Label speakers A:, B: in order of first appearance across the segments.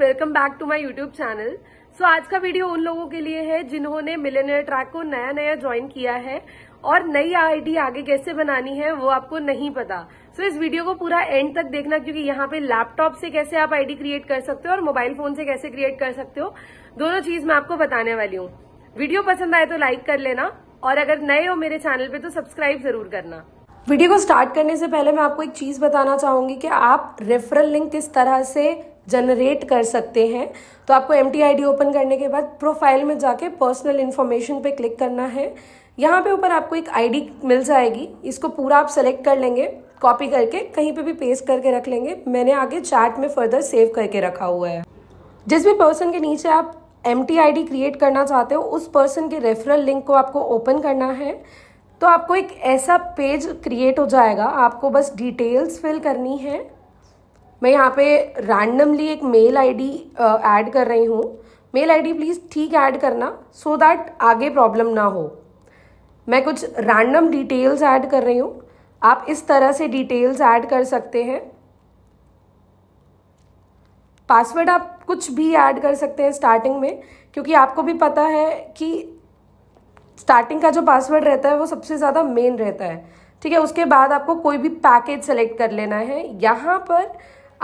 A: welcome back to my YouTube channel so आज का video उन लोगों के लिए है जिन्होंने मिलेनियर ट्रैक को नया नया ज्वाइन किया है और नई आईडी आगे कैसे बनानी है वो आपको नहीं पता सो so, इस वीडियो को पूरा एंड तक देखना क्योंकि यहाँ पे लैपटॉप से कैसे आप आईडी क्रिएट कर सकते हो और मोबाइल फोन से कैसे क्रिएट कर सकते हो दोनों चीज मैं आपको बताने वाली हूँ वीडियो पसंद आए तो लाइक कर लेना और अगर नए हो मेरे चैनल पे तो सब्सक्राइब जरूर करना वीडियो को स्टार्ट करने से पहले मैं आपको एक चीज बताना चाहूंगी कि आप रेफरल लिंक किस तरह से जनरेट कर सकते हैं तो आपको एम टी ओपन करने के बाद प्रोफाइल में जाके पर्सनल इन्फॉर्मेशन पे क्लिक करना है यहाँ पे ऊपर आपको एक आईडी मिल जाएगी इसको पूरा आप सेलेक्ट कर लेंगे कॉपी करके कहीं पे भी पेस्ट करके रख लेंगे मैंने आगे चार्ट में फर्दर सेव करके रखा हुआ है जिस भी पर्सन के नीचे आप एम टी क्रिएट करना चाहते हो उस पर्सन के रेफरल लिंक को आपको ओपन करना है तो आपको एक ऐसा पेज क्रिएट हो जाएगा आपको बस डिटेल्स फिल करनी है मैं यहाँ पे रैंडमली एक मेल आईडी ऐड कर रही हूँ मेल आईडी प्लीज़ ठीक ऐड करना सो so दैट आगे प्रॉब्लम ना हो मैं कुछ रैंडम डिटेल्स ऐड कर रही हूँ आप इस तरह से डिटेल्स ऐड कर सकते हैं पासवर्ड आप कुछ भी ऐड कर सकते हैं स्टार्टिंग में क्योंकि आपको भी पता है कि स्टार्टिंग का जो पासवर्ड रहता है वो सबसे ज़्यादा मेन रहता है ठीक है उसके बाद आपको कोई भी पैकेज सेलेक्ट कर लेना है यहाँ पर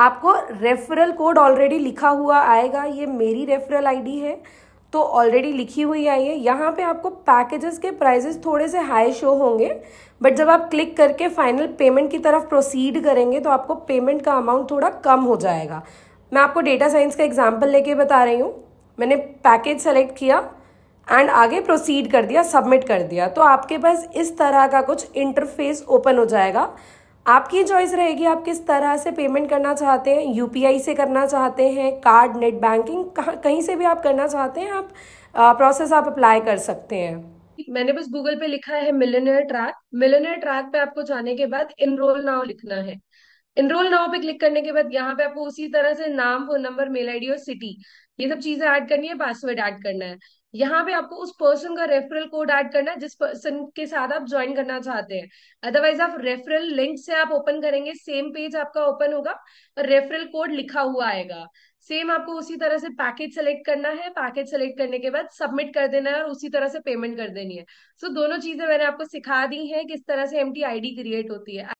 A: आपको रेफरल कोड ऑलरेडी लिखा हुआ आएगा ये मेरी रेफरल आईडी है तो ऑलरेडी लिखी हुई आई है यहाँ पे आपको पैकेजेस के प्राइजेस थोड़े से हाई शो होंगे बट जब आप क्लिक करके फाइनल पेमेंट की तरफ प्रोसीड करेंगे तो आपको पेमेंट का अमाउंट थोड़ा कम हो जाएगा मैं आपको डेटा साइंस का एग्जाम्पल लेके बता रही हूँ मैंने पैकेज सेलेक्ट किया एंड आगे प्रोसीड कर दिया सबमिट कर दिया तो आपके पास इस तरह का कुछ इंटरफेस ओपन हो जाएगा आपकी चॉइस रहेगी आप किस तरह से पेमेंट करना चाहते हैं यूपीआई से करना चाहते हैं कार्ड नेट बैंकिंग कहीं से भी आप करना चाहते हैं आप प्रोसेस आप अप्लाई कर सकते हैं मैंने बस गूगल पे लिखा है मिलेनियर ट्रैक मिलेनियर ट्रैक पे आपको जाने के बाद इनरोल नाउ लिखना है इनरोल नाउ पे क्लिक करने के बाद यहाँ पे आपको उसी तरह से नाम फोन नंबर मेल आईडी और सिटी ये सब चीजें ऐड करनी है पासवर्ड ऐड करना है यहाँ पे आपको उस पर्सन का रेफरल कोड ऐड करना है जिस पर्सन के साथ आप ज्वाइन करना चाहते हैं अदरवाइज आप रेफरल लिंक से आप ओपन करेंगे सेम पेज आपका ओपन होगा और रेफरल कोड लिखा हुआ आएगा सेम आपको उसी तरह से पैकेज सेलेक्ट करना है पैकेज सेलेक्ट करने के बाद सबमिट कर देना है और उसी तरह से पेमेंट कर देनी है सो so, दोनों चीजें मैंने आपको सिखा दी है किस तरह से एम टी क्रिएट होती है